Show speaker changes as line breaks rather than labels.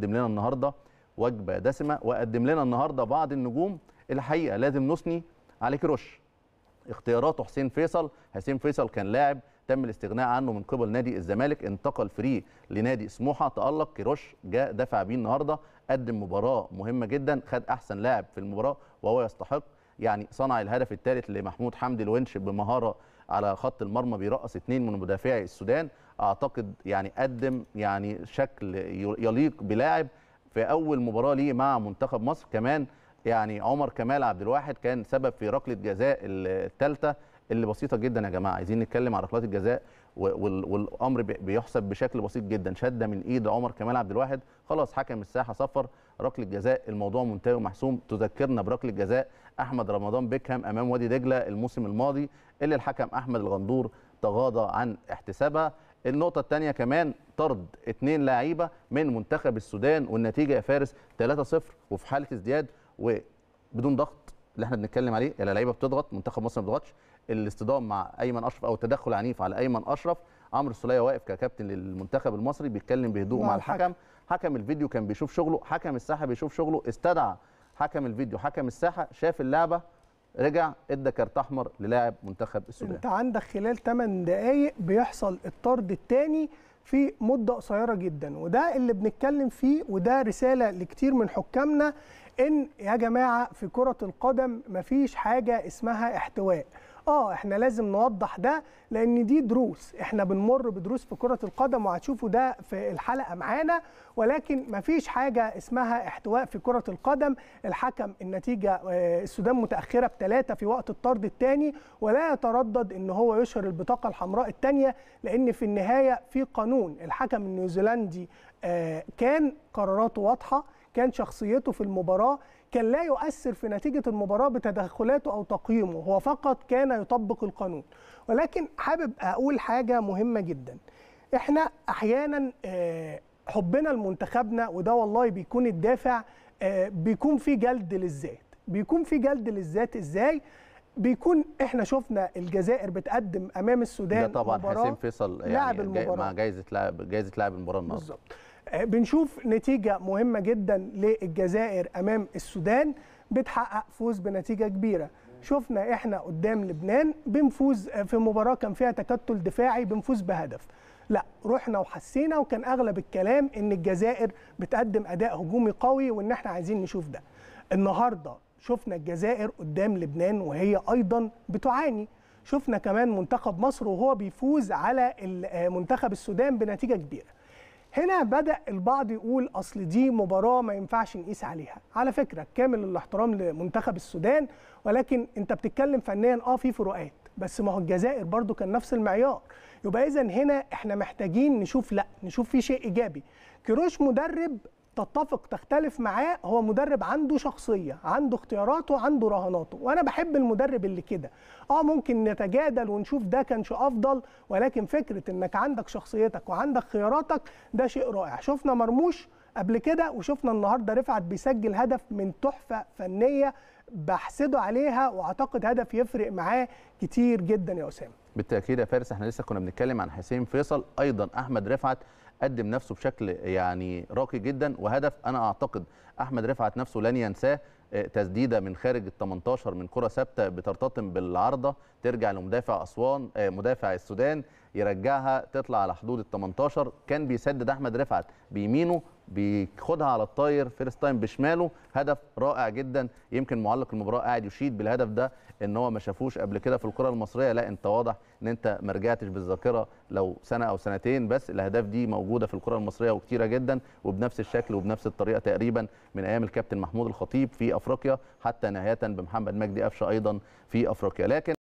قدم لنا النهارده وجبه دسمه وقدم لنا النهارده بعض النجوم الحقيقه لازم نثني على كروش اختياراته حسين فيصل حسين فيصل كان لاعب تم الاستغناء عنه من قبل نادي الزمالك انتقل فري لنادي سموحه تالق كيروش جاء دفع بيه النهارده قدم مباراه مهمه جدا خد احسن لاعب في المباراه وهو يستحق يعني صنع الهدف الثالث لمحمود حمدي الونش بمهاره على خط المرمى بيرقص اثنين من مدافعي السودان اعتقد يعني قدم يعني شكل يليق بلاعب في اول مباراه ليه مع منتخب مصر كمان يعني عمر كمال عبد الواحد كان سبب في ركله جزاء الثالثه اللي بسيطه جدا يا جماعه عايزين نتكلم على ركلات الجزاء والامر بيحسب بشكل بسيط جدا شده من ايد عمر كمال عبد الواحد خلاص حكم الساحه صفر ركله جزاء الموضوع منتهي ومحسوم تذكرنا بركله جزاء احمد رمضان بيكهام امام وادي دجله الموسم الماضي اللي الحكم احمد الغندور تغاضى عن احتسابها النقطة الثانية كمان طرد اثنين لعيبة من منتخب السودان والنتيجة يا فارس 3-0 وفي حالة ازدياد وبدون ضغط اللي احنا بنتكلم عليه اللعيبه بتضغط منتخب مصر ما بيضغطش الاصطدام مع ايمن اشرف او التدخل عنيف على ايمن اشرف عمرو السوليه واقف ككابتن للمنتخب المصري بيتكلم بهدوء مع الحكم حكم الفيديو كان بيشوف شغله حكم الساحه بيشوف شغله استدعى حكم الفيديو حكم الساحه شاف اللعبه رجع ادى كارت احمر للاعب منتخب السودان انت
عندك خلال 8 دقائق بيحصل الطرد الثاني في مده قصيره جدا وده اللي بنتكلم فيه وده رساله لكتير من حكامنا ان يا جماعه في كره القدم مفيش حاجه اسمها احتواء اه احنا لازم نوضح ده لان دي دروس احنا بنمر بدروس في كره القدم وهتشوفوا ده في الحلقه معانا ولكن مفيش حاجه اسمها احتواء في كره القدم الحكم النتيجه آه، السودان متاخره بثلاثه في وقت الطرد الثاني ولا يتردد ان هو يشهر البطاقه الحمراء الثانيه لان في النهايه في قانون الحكم النيوزيلندي آه، كان قراراته واضحه كان شخصيته في المباراه كان لا يؤثر في نتيجه المباراه بتدخلاته او تقييمه هو فقط كان يطبق القانون ولكن حابب اقول حاجه مهمه جدا احنا احيانا آه، حبنا لمنتخبنا وده والله بيكون الدافع آه، بيكون في جلد للذات بيكون في جلد للذات ازاي بيكون احنا شفنا الجزائر بتقدم امام السودان ده طبعا حسين فيصل يعني لعب المباراه مع
جائزه لاعب جائزه لاعب المباراه النهارده بالظبط
آه، بنشوف نتيجة مهمة جدا للجزائر أمام السودان بتحقق فوز بنتيجة كبيرة شفنا احنا قدام لبنان بنفوز آه، في مباراة كان فيها تكتل دفاعي بنفوز بهدف لا رحنا وحسينا وكان اغلب الكلام ان الجزائر بتقدم اداء هجومي قوي وان احنا عايزين نشوف ده النهارده شفنا الجزائر قدام لبنان وهي ايضا بتعاني شفنا كمان منتخب مصر وهو بيفوز على آه، منتخب السودان بنتيجه كبيره هنا بدا البعض يقول اصل دي مباراه ما ينفعش نقيس عليها على فكره كامل الاحترام لمنتخب السودان ولكن انت بتتكلم فنيا اه في فروقات بس ما هو الجزائر برضو كان نفس المعيار يبقى اذا هنا احنا محتاجين نشوف لا نشوف في شيء ايجابي كيروش مدرب تتفق تختلف معاه هو مدرب عنده شخصيه عنده اختياراته عنده رهاناته وانا بحب المدرب اللي كده اه ممكن نتجادل ونشوف ده كانش افضل ولكن فكره انك عندك شخصيتك وعندك خياراتك ده شيء رائع شفنا مرموش قبل كده وشفنا النهارده رفعت بيسجل هدف من تحفه فنيه بحسده عليها واعتقد هدف يفرق معاه كتير جدا يا اسامه
بالتاكيد يا فارس احنا لسه كنا بنتكلم عن حسين فيصل ايضا احمد رفعت قدم نفسه بشكل يعني راقي جدا وهدف انا اعتقد احمد رفعت نفسه لن ينساه آه، تسديده من خارج ال 18 من كره ثابته بترتطم بالعارضه ترجع لمدافع اسوان آه، مدافع السودان يرجعها تطلع على حدود ال 18 كان بيسدد احمد رفعت بيمينه بياخدها على الطاير فيرست تايم بشماله هدف رائع جدا يمكن معلق المباراه قاعد يشيد بالهدف ده ان هو ما شافوش قبل كده في الكره المصريه لا انت واضح ان انت ما رجعتش بالذاكره لو سنه او سنتين بس الاهداف دي موجوده في الكره المصريه وكتيره جدا وبنفس الشكل وبنفس الطريقه تقريبا من ايام الكابتن محمود الخطيب في افريقيا حتى نهايه بمحمد مجدي قفشه ايضا في افريقيا لكن